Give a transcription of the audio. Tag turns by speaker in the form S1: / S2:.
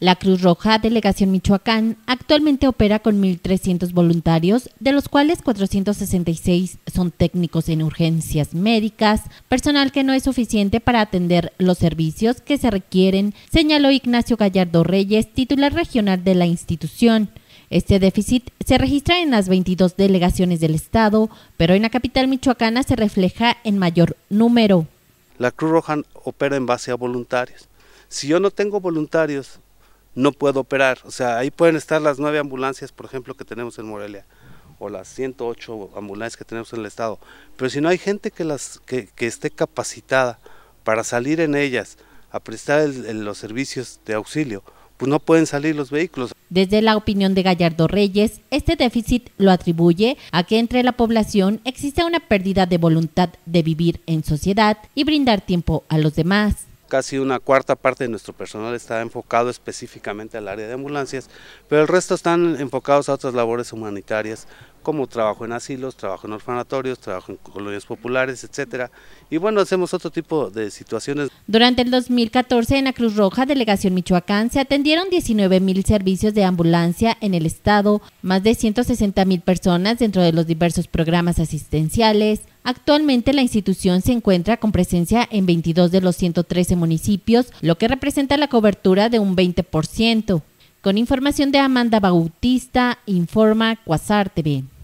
S1: La Cruz Roja Delegación Michoacán actualmente opera con 1.300 voluntarios, de los cuales 466 son técnicos en urgencias médicas, personal que no es suficiente para atender los servicios que se requieren, señaló Ignacio Gallardo Reyes, titular regional de la institución. Este déficit se registra en las 22 delegaciones del Estado, pero en la capital michoacana se refleja en mayor número.
S2: La Cruz Roja opera en base a voluntarios. Si yo no tengo voluntarios no puedo operar. O sea, ahí pueden estar las nueve ambulancias, por ejemplo, que tenemos en Morelia, o las 108 ambulancias que tenemos en el estado. Pero si no hay gente que, las, que, esté capacitada para salir en ellas, a prestar los servicios de auxilio, pues no pueden salir los vehículos.
S1: Desde la opinión de Gallardo Reyes, este déficit lo atribuye a que entre la población existe una pérdida de voluntad de vivir en sociedad y brindar tiempo a los demás
S2: casi una cuarta parte de nuestro personal está enfocado específicamente al área de ambulancias, pero el resto están enfocados a otras labores humanitarias como trabajo en asilos, trabajo en orfanatorios, trabajo en colonias populares, etcétera. Y bueno, hacemos otro tipo de situaciones.
S1: Durante el 2014 en la Cruz Roja, Delegación Michoacán, se atendieron 19 mil servicios de ambulancia en el estado, más de 160 mil personas dentro de los diversos programas asistenciales. Actualmente la institución se encuentra con presencia en 22 de los 113 municipios, lo que representa la cobertura de un 20%. Con información de Amanda Bautista, informa Cuasar TV.